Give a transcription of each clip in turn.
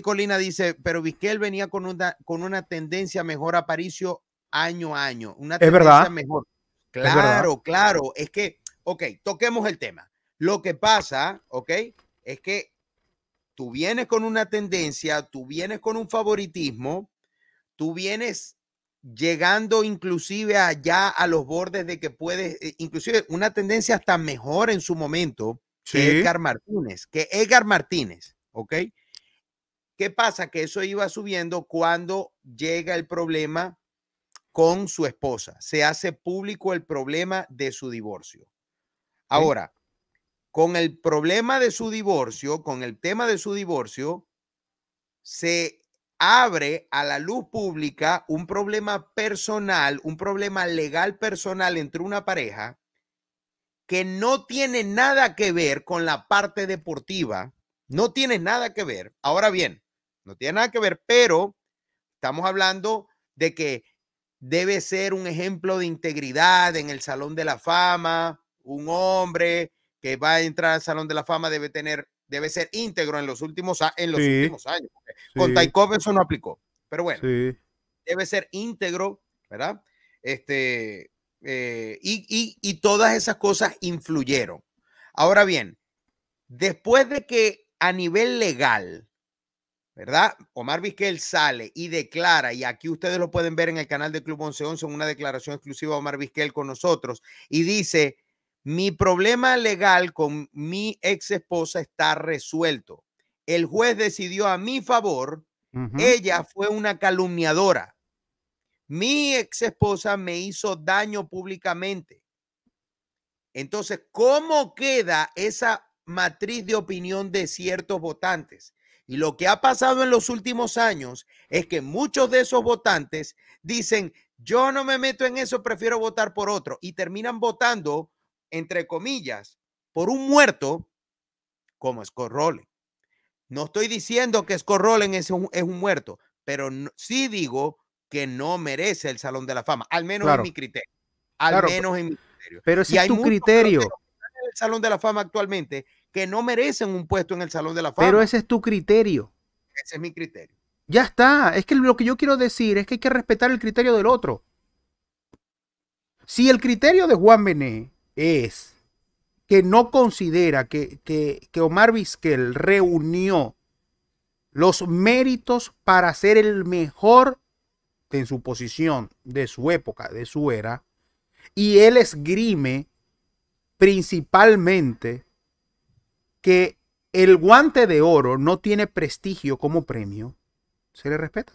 Colina dice, pero Vizquel venía con una, con una tendencia mejor a Aparicio año a año. Una es tendencia mejor. Claro, claro. Es que, ok, toquemos el tema. Lo que pasa, ok, es que tú vienes con una tendencia, tú vienes con un favoritismo, tú vienes llegando inclusive allá a los bordes de que puedes, eh, inclusive una tendencia hasta mejor en su momento que Edgar Martínez, que Edgar Martínez, ¿ok? ¿Qué pasa? Que eso iba subiendo cuando llega el problema con su esposa. Se hace público el problema de su divorcio. Ahora, con el problema de su divorcio, con el tema de su divorcio, se abre a la luz pública un problema personal, un problema legal personal entre una pareja que no tiene nada que ver con la parte deportiva, no tiene nada que ver. Ahora bien, no tiene nada que ver, pero estamos hablando de que debe ser un ejemplo de integridad en el Salón de la Fama, un hombre que va a entrar al Salón de la Fama debe tener, debe ser íntegro en los últimos, en los años. Con Taikov eso no aplicó, pero bueno, debe ser íntegro, ¿verdad? Este, eh, y todas esas cosas influyeron. Ahora bien, después de que a nivel legal ¿verdad? Omar Vizquel sale y declara, y aquí ustedes lo pueden ver en el canal de Club en una declaración exclusiva de Omar Vizquel con nosotros, y dice, mi problema legal con mi ex esposa está resuelto. El juez decidió a mi favor, ella fue una calumniadora. Mi ex esposa me hizo daño públicamente. Entonces, ¿cómo queda esa matriz de opinión de ciertos votantes? Y lo que ha pasado en los últimos años es que muchos de esos votantes dicen, yo no me meto en eso, prefiero votar por otro. Y terminan votando, entre comillas, por un muerto como Rollin. No estoy diciendo que Scott es es un muerto, pero sí digo que no merece el Salón de la Fama, al menos en mi criterio. Al menos en mi criterio. Pero si hay es tu criterio el Salón de la Fama actualmente que no merecen un puesto en el Salón de la Fama. Pero ese es tu criterio. Ese es mi criterio. Ya está. Es que lo que yo quiero decir es que hay que respetar el criterio del otro. Si el criterio de Juan Bené es que no considera que, que, que Omar Vizquel reunió los méritos para ser el mejor en su posición, de su época, de su era, y él esgrime principalmente que el guante de oro no tiene prestigio como premio, se le respeta.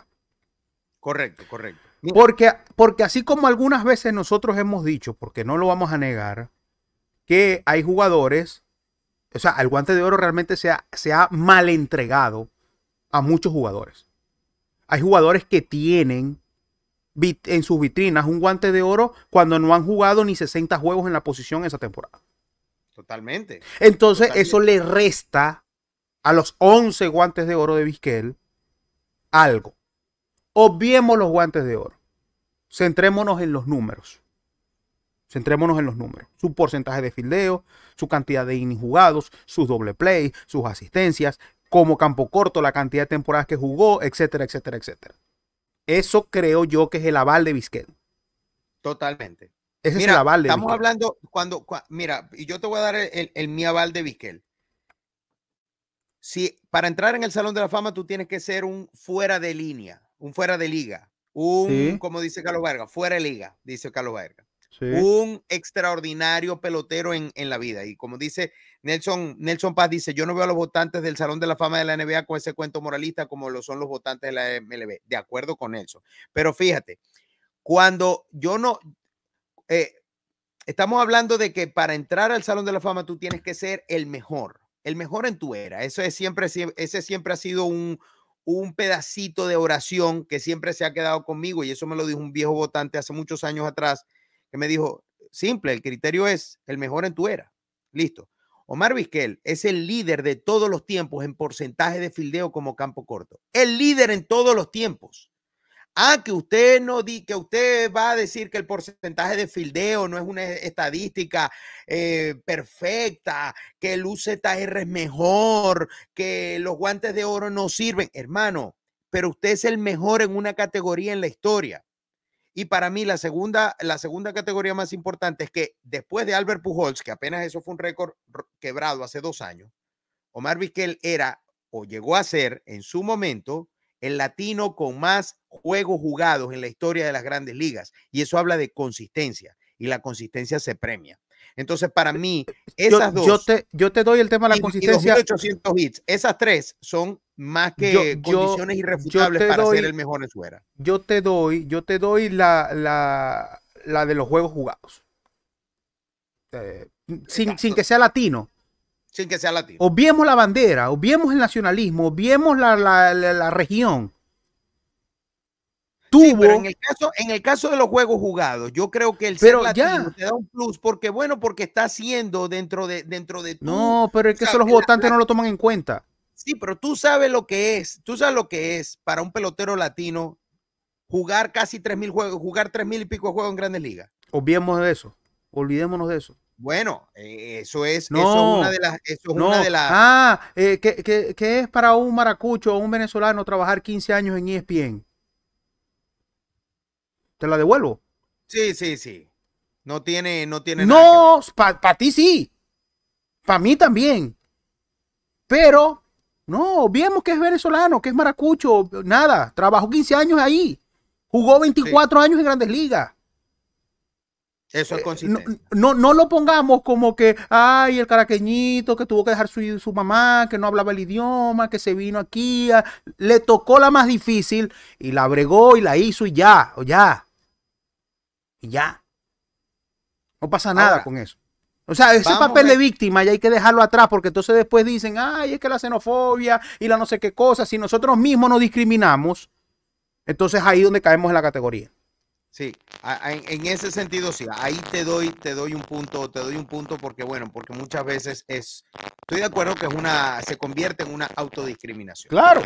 Correcto, correcto. Porque, porque así como algunas veces nosotros hemos dicho, porque no lo vamos a negar, que hay jugadores, o sea, el guante de oro realmente se ha, se ha mal entregado a muchos jugadores. Hay jugadores que tienen en sus vitrinas un guante de oro cuando no han jugado ni 60 juegos en la posición esa temporada. Totalmente. Entonces, eso le resta a los 11 guantes de oro de Vizquel algo. Obviemos los guantes de oro. Centrémonos en los números. Centrémonos en los números. Su porcentaje de fildeo, su cantidad de innings jugados, sus doble play, sus asistencias, como campo corto, la cantidad de temporadas que jugó, etcétera, etcétera, etcétera. Eso creo yo que es el aval de Vizquel. Totalmente. Ese es el aval de Estamos hablando cuando, mira, y yo te voy a dar el, mi aval de Vizquel. Si para entrar en el Salón de la Fama tú tienes que ser un fuera de línea, un fuera de liga, un, como dice Carlos Vargas, fuera de liga, dice Carlos Verga. Un extraordinario pelotero en, en la vida. Y como dice Nelson, Nelson Paz dice, yo no veo a los votantes del Salón de la Fama de la NBA con ese cuento moralista como lo son los votantes de la MLB. De acuerdo con Nelson. Pero fíjate, cuando yo no... Eh, estamos hablando de que para entrar al Salón de la Fama tú tienes que ser el mejor, el mejor en tu era. Eso es siempre, ese siempre ha sido un pedacito de oración que siempre se ha quedado conmigo y eso me lo dijo un viejo votante hace muchos años atrás que me dijo, simple, el criterio es el mejor en tu era. Listo. Omar Vizquel es el líder de todos los tiempos en porcentaje de fildeo como campo corto. El líder en todos los tiempos. Ah, que usted no di, que usted va a decir que el porcentaje de fildeo no es una estadística eh, perfecta, que el UZR es mejor, que los guantes de oro no sirven. Hermano, pero usted es el mejor en una categoría en la historia. Y para mí la segunda, la segunda categoría más importante es que después de Albert Pujols, que apenas eso fue un récord quebrado hace dos años, Omar Vizquel era o llegó a ser en su momento el latino con más juegos jugados en la historia de las grandes ligas. Y eso habla de consistencia y la consistencia se premia. Entonces, para mí, esas dos. Yo te, doy el tema de la consistencia. esas tres son más que condiciones irrefutables para ser el mejor en su era. Yo te doy, yo te doy la, de los juegos jugados. Eh, sin, que sea latino. Sin que sea latino. Obviemos la bandera, obviemos el nacionalismo, obviemos la, la región pero en el, caso, en el caso de los juegos jugados, yo creo que el pero te da un plus porque, bueno, porque está haciendo dentro de, dentro de tu, No, pero es que los votantes no lo toman en cuenta. Sí, pero tú sabes lo que es, tú sabes lo que es para un pelotero latino jugar casi tres mil juegos, jugar tres mil y pico juegos en grandes ligas. Olvidemos de eso, olvidémonos de eso. Bueno, eh, eso es, una de las, eso Ah, eh, que, es para un maracucho o un venezolano trabajar 15 años en ESPN la devuelvo. Sí, sí, sí. No tiene, no tiene no, para ti sí. Para mí también. Pero, no, vemos que es venezolano, que es maracucho, nada. Trabajó 15 años ahí. Jugó 24 años en grandes ligas. Eso es eh, consistente. no, no, lo pongamos como que, ay, el caraqueñito que tuvo que dejar su, su mamá, que no hablaba el idioma, que se vino aquí, le tocó la más difícil y la bregó y la hizo y ya, o ya ya. No pasa nada con eso. O sea, ese papel de víctima ya hay que dejarlo atrás porque entonces después dicen, ay, es que la xenofobia y la no sé qué cosa, si nosotros mismos nos discriminamos, entonces ahí es donde caemos en la categoría. Sí, en ese sentido sí, ahí te doy, te doy un punto, te doy un punto porque bueno, porque muchas veces es, estoy de acuerdo que es una, se convierte en una autodiscriminación. Claro.